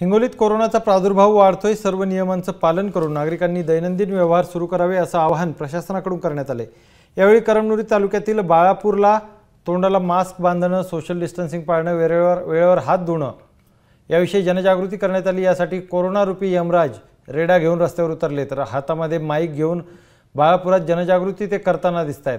हिंगोलीत कोरोनाचा प्रादुर्भाव वाढतोय सर्व नियमांचं पालन करून नागरिकांनी दैनंदिन व्यवहार सुरू करावे असं आवाहन प्रशासनाकडून करण्यात आले यावेळी करमनुरी तालुक्यातील बाळापूरला तोंडाला मास्क बांधणं सोशल डिस्टन्सिंग पाळणं वेळेवर वेळेवर हात धुणं याविषयी जनजागृती करण्यात आली यासाठी कोरोना रूपी यमराज रेडा घेऊन रस्त्यावर उतरले तर हातामध्ये माईक घेऊन बाळापुरात जनजागृती ते करताना दिसत आहेत